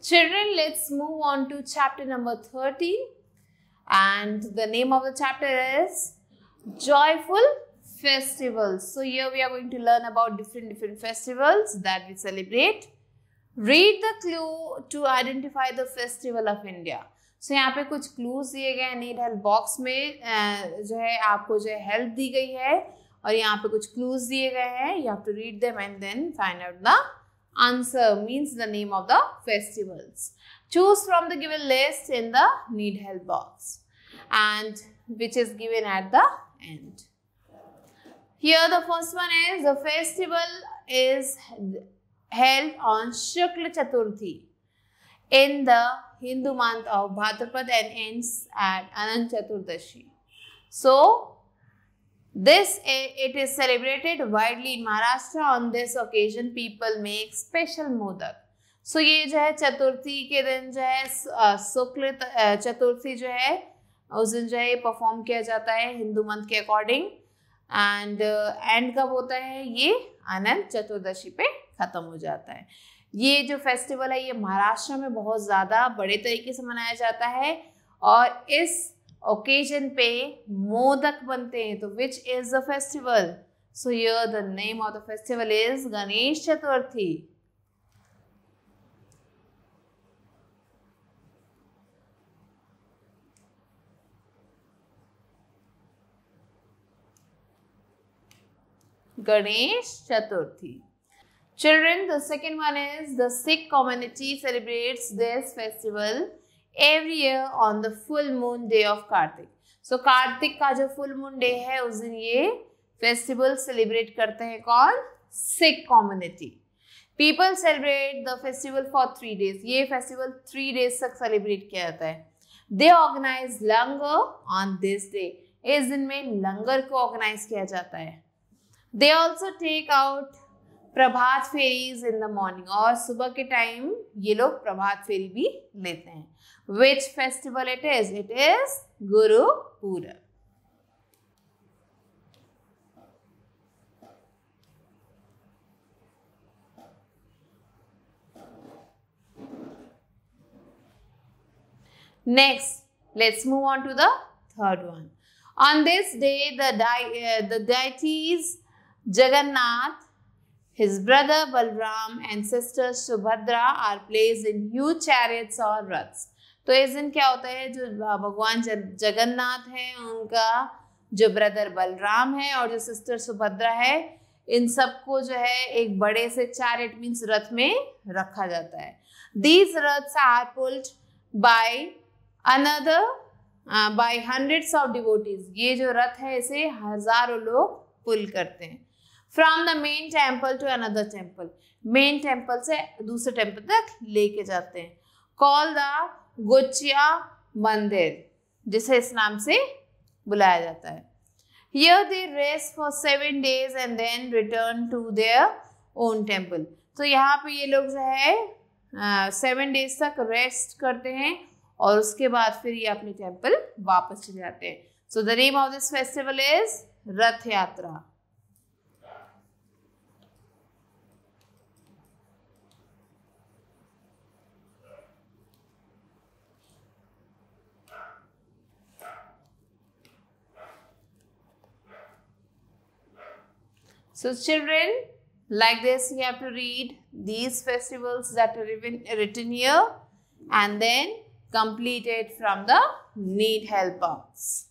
Children, let's move on to chapter number 13. And the name of the chapter is Joyful Festivals. So here we are going to learn about different different festivals that we celebrate. Read the clue to identify the festival of India. सो यहाँ पे कुछ clues दिए गए हैं need help box में जो है आपको जो है हेल्प दी गई है और यहाँ पे कुछ क्लूज दिए गए हैं you have to read them and then find out the Answer means the name of the festivals. Choose from the given list in the need help box and which is given at the end. Here the first one is the festival is held on Shukla Chaturthi in the Hindu month of Bhadrapada and ends at Anant Chaturdashi. So This it is celebrated widely in Maharashtra. On this occasion, people make special modak. So so, ये जो है चतुर्थी के दिन जो है शुक्ल चतुर्थी जो है उस दिन जो है परफॉर्म किया जाता है हिंदू मंथ के अकॉर्डिंग एंड एंड कब होता है ये अनंत चतुर्दशी पे ख़त्म हो जाता है ये जो फेस्टिवल है ये महाराष्ट्र में बहुत ज़्यादा बड़े तरीके से मनाया जाता है और इस ओकेजन पे मोदक बनते हैं तो which is the festival so your the name of the festival is Ganesh Chaturthi Ganesh Chaturthi children the second one is the Sikh community celebrate this festival every year on the full moon day of Kartik so Kartik का जो full moon day है उस दिन ये festival celebrate करते हैं कौन Sikh community people celebrate the festival for three days ये फेस्टिवल थ्री डेज तक सेलिब्रेट किया जाता है they organize langar on this day इस दिन में लंगर को ऑर्गेनाइज किया जाता है they also take out Prabhat pheris in the morning और सुबह के टाइम ये लोग प्रभात फेरी भी लेते हैं which festival it is it is Guru Purab Next, let's move on to the third one. On this day, the, di uh, the deities Jagannath, His brother Balram and sister Subhadra are placed in huge chariots or रथ्स तो इस दिन क्या होता है जो भगवान जगन्नाथ हैं उनका जो ब्रदर बलराम है और जो सिस्टर सुभद्रा है इन सबको जो है एक बड़े से चार इट मीन्स रथ में रखा जाता है these raths are pulled by another by hundreds of devotees ये जो रथ है इसे हजारों लोग पुल करते हैं from the main temple to another temple main temple से दूसरे टेम्पल तक लेके जाते हैं कॉल द गोचिया मंदिर जिसे इस नाम से बुलाया जाता है here they rest for seven days and then return to their own temple तो यहाँ पे ये लोग जो है सेवन डेज तक रेस्ट करते हैं और उसके बाद फिर ये अपने टेम्पल वापस चले जाते हैं so the name of this festival is Rath Yatra So children, like this you have to read these festivals that are written, written here and then complete it from the need help box.